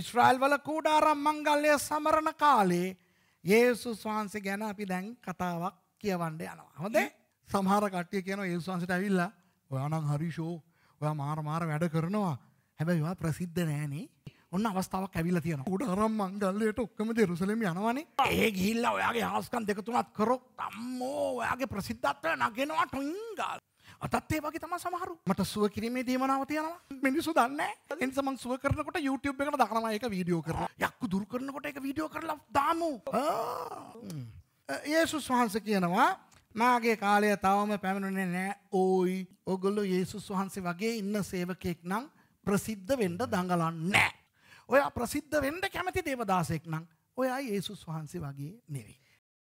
ඉස්්‍රයිල් වල කූඩාරම් මංගල්ලය සමරණ කාලේ ඒසුස් වහන්සේ ගැන අපි දැන් කතාවක් කියවන්ඩ යනවා. හොදේ සමහර කට්ටිය කියන ඒසු වහන්සට ඇවිල්ලා ඔයානම් හරිෂෝ ඔයා මාර මාර වැඩ කරනවා හැබැයි වා ප්‍රසිද්ධ නෑනේ ඔන්න අවස්ථාවක් ඇවිල්ලා තියෙන උඩ හරම් මංගල්ලයට ඔක්කම දෙරුසලෙම යනවනේ ඒ ගිහිල්ලා ඔයාගේ හාස්කන් දෙක තුනත් කරොක් අම්මෝ ඔයාගේ ප්‍රසිද්ධත්වය නගෙනවා ටොයින්ගල් අතත් ඒ වගේ තම සමහරු මට සුව කිරීමේ දේමනාව තියෙනවා මිනිස්සු දන්න එනිසමන් සුව කරනකොට YouTube එකට දකනවා ඒක වීඩියෝ කරලා යක්කු දුරු කරනකොට ඒක වීඩියෝ කරලා දාමු යේසුස් වහන්සේ කියනවා මාගේ කාලය තවම පැමිණුණේ නෑ ඕයි ඔගොල්ලෝ යේසුස් වහන්සේ වගේ ඉන්න සේවකයෙක් නම් ප්‍රසිද්ධ වෙන්න දඟලන්නේ නෑ. ඔයා ප්‍රසිද්ධ වෙන්න කැමති දේවදාසෙක් නම් ඔයා යේසුස් වහන්සේ වගේ නෙවෙයි.